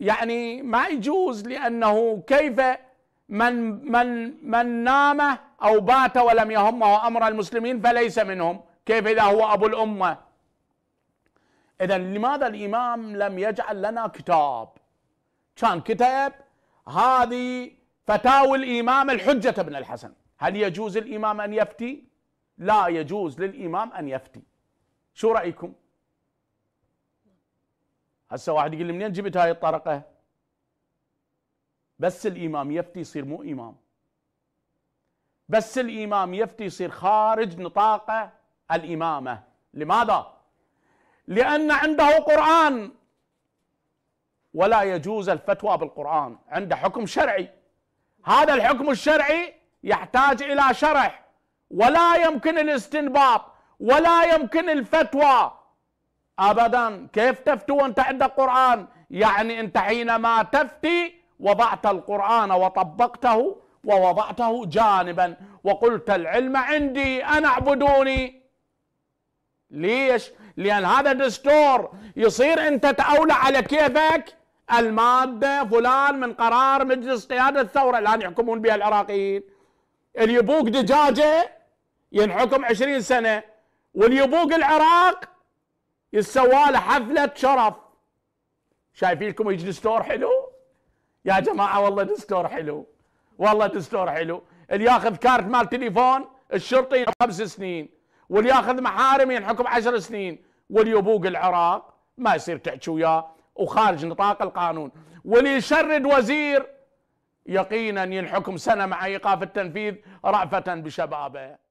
يعني ما يجوز لأنه كيف من من من نام أو بات ولم يهمه أمر المسلمين فليس منهم كيف إذا هو أبو الأمة إذا لماذا الإمام لم يجعل لنا كتاب كان كتب هذه فتاوي الإمام الحجة بن الحسن هل يجوز الإمام أن يفتي لا يجوز للإمام أن يفتي شو رأيكم هسه واحد يقول لي منين جبت هاي الطرقه؟ بس الامام يفتي يصير مو امام بس الامام يفتي يصير خارج نطاق الامامه لماذا؟ لان عنده قران ولا يجوز الفتوى بالقران عنده حكم شرعي هذا الحكم الشرعي يحتاج الى شرح ولا يمكن الاستنباط ولا يمكن الفتوى أبدا كيف تفتي وأنت عندك قرآن يعني أنت حينما تفتي وضعت القرآن وطبقته ووضعته جانبا وقلت العلم عندي أنا اعبدوني ليش؟ لأن هذا دستور يصير أنت تأولى على كيفك المادة فلان من قرار مجلس قيادة الثورة الآن يحكمون بها العراقيين اللي يبوق دجاجة ينحكم عشرين سنة واللي يبوق العراق يسوى له حفله شرف شايفين لكم يجي دستور حلو يا جماعه والله دستور حلو والله دستور حلو اللي ياخذ كارت مال تليفون الشرطي خمس سنين واللي ياخذ محارم ينحكم عشر سنين واللي يبوق العراق ما يصير تحكي وياه وخارج نطاق القانون واللي يشرد وزير يقينا ينحكم سنه مع ايقاف التنفيذ رأفة بشبابه